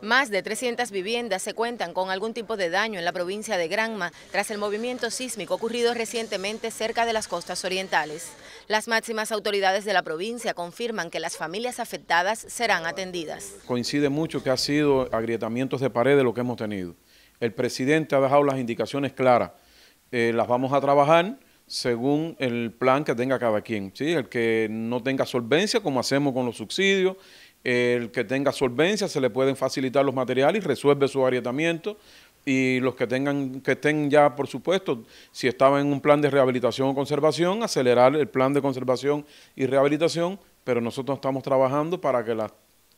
Más de 300 viviendas se cuentan con algún tipo de daño en la provincia de Granma tras el movimiento sísmico ocurrido recientemente cerca de las costas orientales. Las máximas autoridades de la provincia confirman que las familias afectadas serán atendidas. Coincide mucho que ha sido agrietamientos de paredes lo que hemos tenido. El presidente ha dejado las indicaciones claras. Eh, las vamos a trabajar según el plan que tenga cada quien. El que no tenga solvencia, como hacemos con los subsidios, el que tenga solvencia se le pueden facilitar los materiales y resuelve su arietamiento y los que tengan que estén ya, por supuesto, si estaba en un plan de rehabilitación o conservación, acelerar el plan de conservación y rehabilitación, pero nosotros estamos trabajando para que las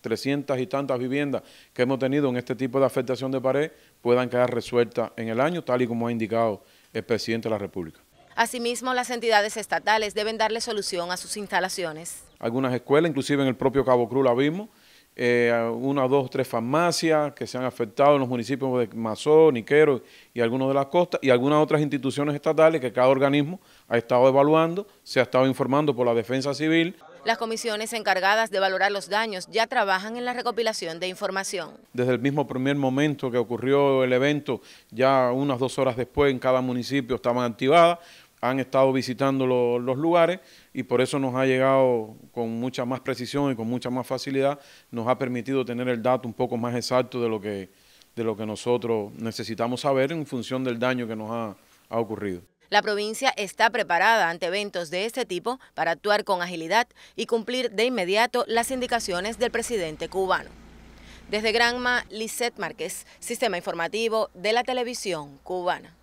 300 y tantas viviendas que hemos tenido en este tipo de afectación de pared puedan quedar resueltas en el año, tal y como ha indicado el presidente de la República. Asimismo, las entidades estatales deben darle solución a sus instalaciones. Algunas escuelas, inclusive en el propio Cabo Cruz la vimos, eh, una, dos, tres farmacias que se han afectado en los municipios de Mazó, Niquero y algunos de las costas, y algunas otras instituciones estatales que cada organismo ha estado evaluando, se ha estado informando por la defensa civil. Las comisiones encargadas de valorar los daños ya trabajan en la recopilación de información. Desde el mismo primer momento que ocurrió el evento, ya unas dos horas después en cada municipio estaban activadas, han estado visitando los lugares y por eso nos ha llegado con mucha más precisión y con mucha más facilidad, nos ha permitido tener el dato un poco más exacto de lo que, de lo que nosotros necesitamos saber en función del daño que nos ha ocurrido. La provincia está preparada ante eventos de este tipo para actuar con agilidad y cumplir de inmediato las indicaciones del presidente cubano. Desde Granma, Lisette Márquez, Sistema Informativo de la Televisión Cubana.